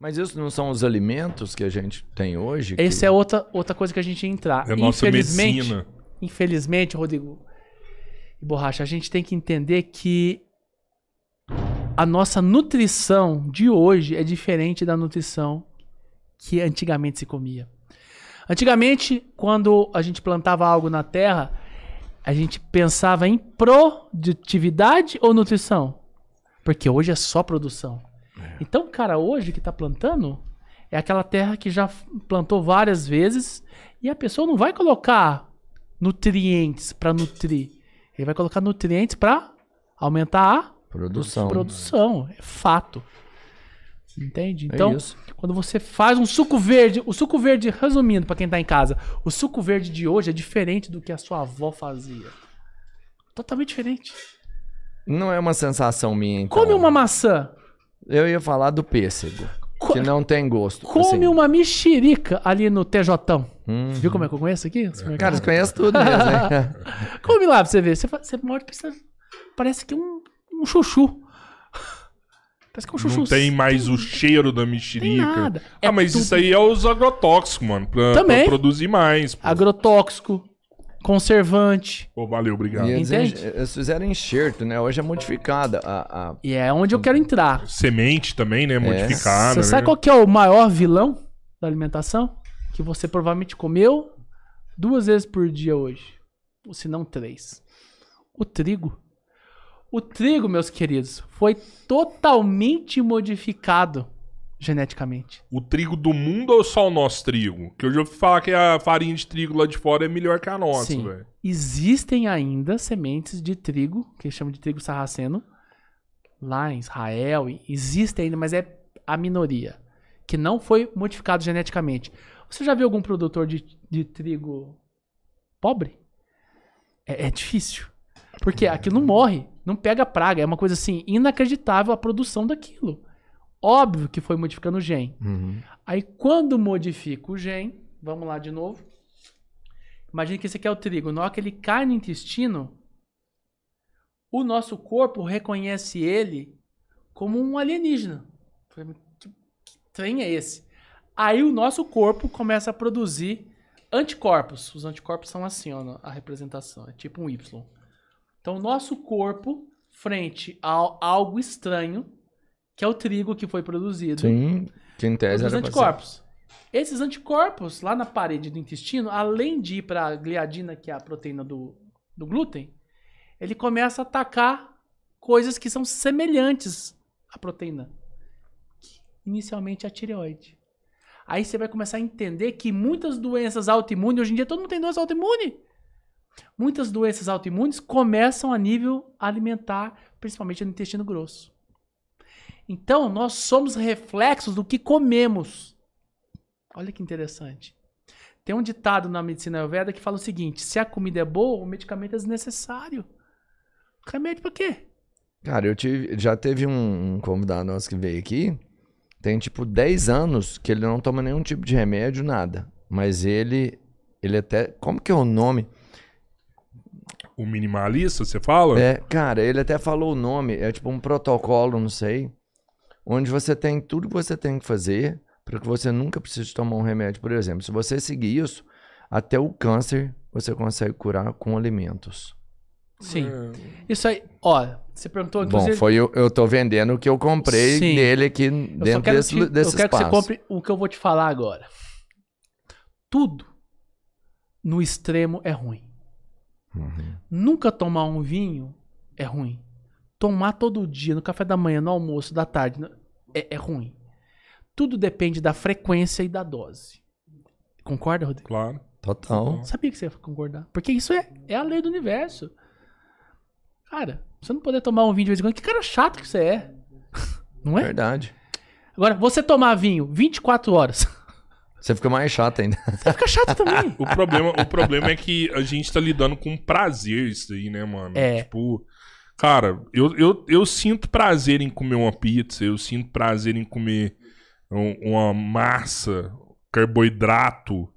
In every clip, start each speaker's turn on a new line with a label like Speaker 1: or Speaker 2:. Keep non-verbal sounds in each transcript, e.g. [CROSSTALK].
Speaker 1: Mas esses não são os alimentos que a gente tem hoje? Essa é
Speaker 2: outra, outra coisa que a gente entrar. É nossa infelizmente, medicina. Infelizmente, Rodrigo e Borracha, a gente tem que entender que a nossa nutrição de hoje é diferente da nutrição que antigamente se comia. Antigamente, quando a gente plantava algo na terra, a gente pensava em produtividade ou nutrição? Porque hoje é só produção. Então, cara, hoje que tá plantando é aquela terra que já plantou várias vezes e a pessoa não vai colocar nutrientes para nutrir. Ele vai colocar nutrientes para aumentar a produção. Produção, né? é fato. Entende? É então, é quando você faz um suco verde, o suco verde, resumindo para quem tá em casa, o suco verde de hoje é diferente do que a sua avó fazia. Totalmente diferente.
Speaker 1: Não é uma sensação minha. Então. Come uma maçã. Eu ia falar do pêssego. Co que não tem gosto. Come assim. uma mexerica ali no TJão. Uhum. Viu como é que eu conheço
Speaker 2: aqui? Cara, você conhece tudo mesmo, [LAUGHS] Come lá pra você ver. Você, você morde, parece que é um, um chuchu. Parece que é um chuchu. Não tem
Speaker 3: mais tem, o cheiro da mexerica. Ah, é mas tudo... isso aí é os agrotóxicos, mano. Pra, Também. Pra produzir mais. Pô. Agrotóxico, conservante. Pô, valeu, obrigado. E eles, Entende? eles fizeram enxerto, né? Hoje é modificada. A, a...
Speaker 2: E é onde eu quero entrar.
Speaker 3: Semente também, né? É. Modificada. Você né? sabe qual que
Speaker 2: é o maior vilão da alimentação? Que você provavelmente comeu duas vezes por dia hoje. Ou se não três. O trigo. O trigo, meus queridos, foi totalmente modificado
Speaker 3: geneticamente. O trigo do mundo ou só o nosso trigo? Que eu já ouvi falar que a farinha de trigo lá de fora é melhor que a nossa, Sim. velho.
Speaker 2: Existem ainda sementes de trigo, que chamam de trigo sarraceno, lá em Israel. Existe ainda, mas é a minoria. Que não foi modificado geneticamente. Você já viu algum produtor de, de trigo pobre? É, é difícil. Porque aquilo não é. morre, não pega praga. É uma coisa assim inacreditável a produção daquilo. Óbvio que foi modificando o gen. Uhum. Aí quando modifica o gen, vamos lá de novo. Imagina que esse aqui é o trigo. Na hora que ele cai no intestino, o nosso corpo reconhece ele como um alienígena. Que trem é esse? Aí o nosso corpo começa a produzir anticorpos. Os anticorpos são assim, ó, a representação. É tipo um Y. Então, o nosso corpo, frente a algo estranho, que é o trigo que foi produzido. Sim,
Speaker 1: que em tese era anticorpos.
Speaker 2: Esses anticorpos lá na parede do intestino, além de ir para a gliadina, que é a proteína do, do glúten, ele começa a atacar coisas que são semelhantes à proteína, inicialmente é a tireoide. Aí você vai começar a entender que muitas doenças autoimunes, hoje em dia todo mundo tem doença autoimune. Muitas doenças autoimunes começam a nível alimentar, principalmente no intestino grosso. Então, nós somos reflexos do que comemos. Olha que interessante. Tem um ditado na medicina ayurveda que fala o seguinte: se a comida é boa, o medicamento é desnecessário. Remédio pra quê?
Speaker 1: Cara, eu tive, já teve um, convidado nosso que veio aqui, tem tipo 10 anos que ele não toma nenhum tipo de remédio, nada. Mas ele, ele até, como que é o nome? O minimalista, você fala? É, cara, ele até falou o nome, é tipo um protocolo, não sei onde você tem tudo que você tem que fazer para que você nunca precise tomar um remédio, por exemplo. Se você seguir isso, até o câncer você consegue curar com alimentos.
Speaker 2: Sim. É. Isso aí, ó, você perguntou aqui. Bom, foi
Speaker 1: eu, eu tô vendendo o que eu comprei Sim. nele aqui dentro desse, te, desse eu quero espaço. que você
Speaker 2: compre o que eu vou te falar agora.
Speaker 1: Tudo no
Speaker 2: extremo é ruim. Uhum. Nunca tomar um vinho é ruim tomar todo dia, no café da manhã, no almoço, da tarde, é, é ruim. Tudo depende da frequência e da dose. Concorda, Rodrigo? Claro.
Speaker 1: Total.
Speaker 2: Sabia que você ia concordar. Porque isso é, é a lei do universo. Cara, você não poder tomar um vinho de vez em quando, que cara chato que você é.
Speaker 1: [LAUGHS] Não é? Verdade. Agora, você tomar vinho 24 horas. [LAUGHS] Você fica mais chato ainda. Você fica
Speaker 3: chato também. [LAUGHS] o, problema, o problema é que a gente tá lidando com prazer isso aí, né, mano? É. Tipo, Cara, eu, eu, eu sinto prazer em comer uma pizza, eu sinto prazer em comer um, uma massa, carboidrato.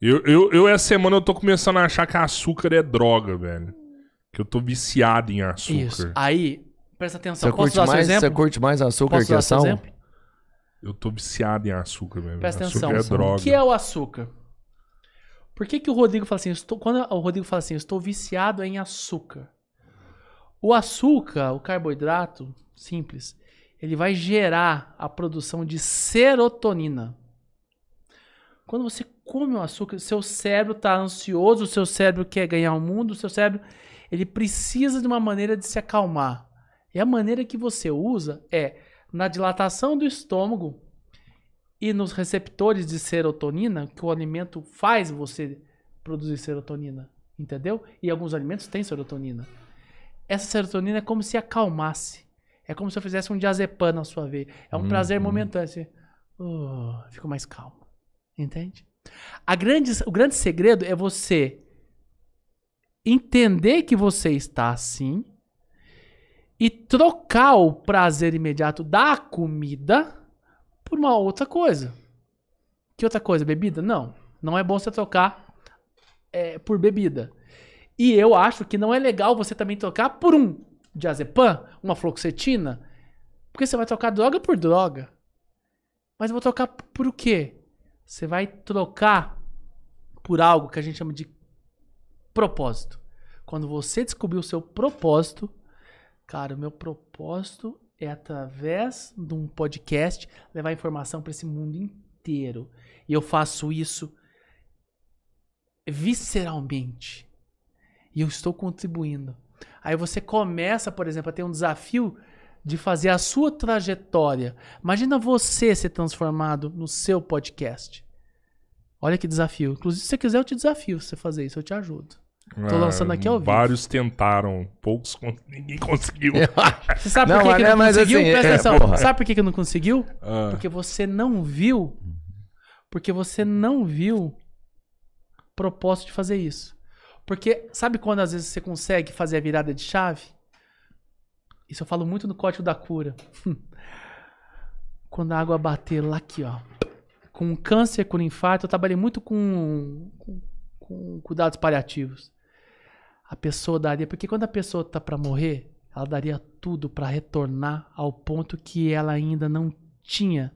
Speaker 3: Eu, eu, eu, essa semana, eu tô começando a achar que açúcar é droga, velho. Que eu tô viciado em açúcar. Isso.
Speaker 2: Aí, presta atenção. Você, curte, mais, você curte
Speaker 3: mais açúcar que ação? Eu tô viciado em açúcar, velho. Presta açúcar atenção. É droga. O que é
Speaker 2: o açúcar? Por que, que o Rodrigo fala assim? Estou, quando o Rodrigo fala assim, estou viciado em açúcar. O açúcar, o carboidrato simples, ele vai gerar a produção de serotonina. Quando você come o açúcar, seu cérebro está ansioso, o seu cérebro quer ganhar o mundo, o seu cérebro ele precisa de uma maneira de se acalmar. E a maneira que você usa é na dilatação do estômago e nos receptores de serotonina, que o alimento faz você produzir serotonina, entendeu? E alguns alimentos têm serotonina essa serotonina é como se acalmasse. É como se eu fizesse um diazepam na sua veia. É um hum, prazer uhum. momentâneo. Assim, uh, fico mais calmo. Entende? A grande, o grande segredo é você entender que você está assim e trocar o prazer imediato da comida por uma outra coisa. Que outra coisa? Bebida? Não. Não é bom você trocar é, por bebida. E eu acho que não é legal você também trocar por um diazepam, uma floxetina porque você vai trocar droga por droga. Mas eu vou trocar por o quê? Você vai trocar por algo que a gente chama de propósito. Quando você descobriu o seu propósito, cara, o meu propósito é através de um podcast levar informação para esse mundo inteiro. E eu faço isso visceralmente. E eu estou contribuindo. Aí você começa, por exemplo, a ter um desafio de fazer a sua trajetória. Imagina você ser transformado no seu podcast. Olha que desafio. Inclusive, se você quiser, eu te desafio você fazer isso, eu te ajudo. Tô ah, lançando aqui ao vivo.
Speaker 3: Vários tentaram, poucos con... [LAUGHS] ninguém conseguiu. [LAUGHS] Você sabe por que, que não, não é, conseguiu? Assim, Presta é, atenção. Porra. Sabe por
Speaker 2: que, que não conseguiu? Ah. Porque você não viu. Porque você não viu propósito de fazer isso. Porque sabe quando às vezes você consegue fazer a virada de chave? Isso eu falo muito no código da cura. [LAUGHS] quando a água bater lá aqui, ó. Com câncer, com infarto, eu trabalhei muito com, com, com cuidados paliativos. A pessoa daria. Porque quando a pessoa tá para morrer, ela daria tudo para retornar ao ponto que ela ainda não tinha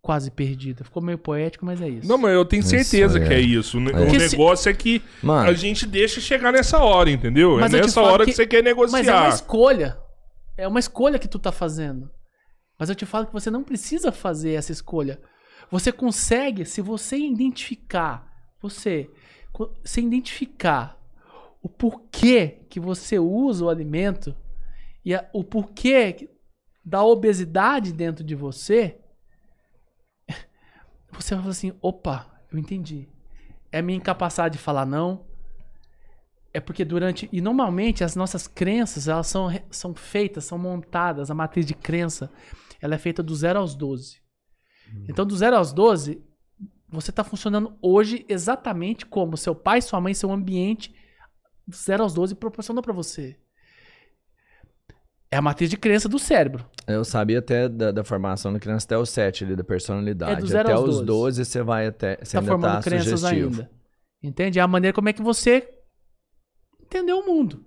Speaker 2: quase perdida. Ficou meio poético, mas é isso. Não, mas eu tenho certeza isso, é. que é, isso. É. O
Speaker 3: negócio se... é que Mano. a gente deixa chegar nessa hora, entendeu? É mas é nessa hora que... que... você quer negociar. Mas é uma
Speaker 2: escolha. É uma escolha que tu tá fazendo. Mas eu te falo que você não precisa fazer essa escolha. Você consegue, se você identificar, você se identificar o porquê que você usa o alimento e a, o porquê da obesidade dentro de você, você vai falar assim: opa, eu entendi. É minha incapacidade de falar não. É porque durante. E normalmente as nossas crenças, elas são, são feitas, são montadas. A matriz de crença, ela é feita do zero aos 12. Hum. Então, do zero aos 12, você está funcionando hoje exatamente como seu pai, sua mãe, seu ambiente, do zero aos 12, proporcionou para você.
Speaker 1: É a matriz de crença do cérebro. Eu sabia até da, da formação da criança até os 7 ali, da personalidade. É até os 12. 12 você vai até. Tá você tá ainda formando tá crenças sugestivo. ainda.
Speaker 2: Entende? É a maneira como é que você entendeu o mundo.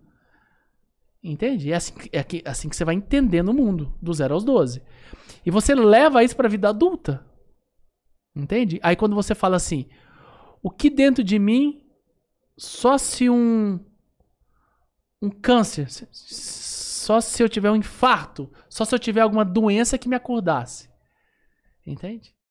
Speaker 2: Entende? É assim, é que, assim que você vai entendendo o mundo, do zero aos 12. E você leva isso para a vida adulta. Entende? Aí quando você fala assim, o que dentro de mim, só se um, um câncer, se, só se eu tiver um infarto, só se eu tiver alguma doença que me acordasse. Entende?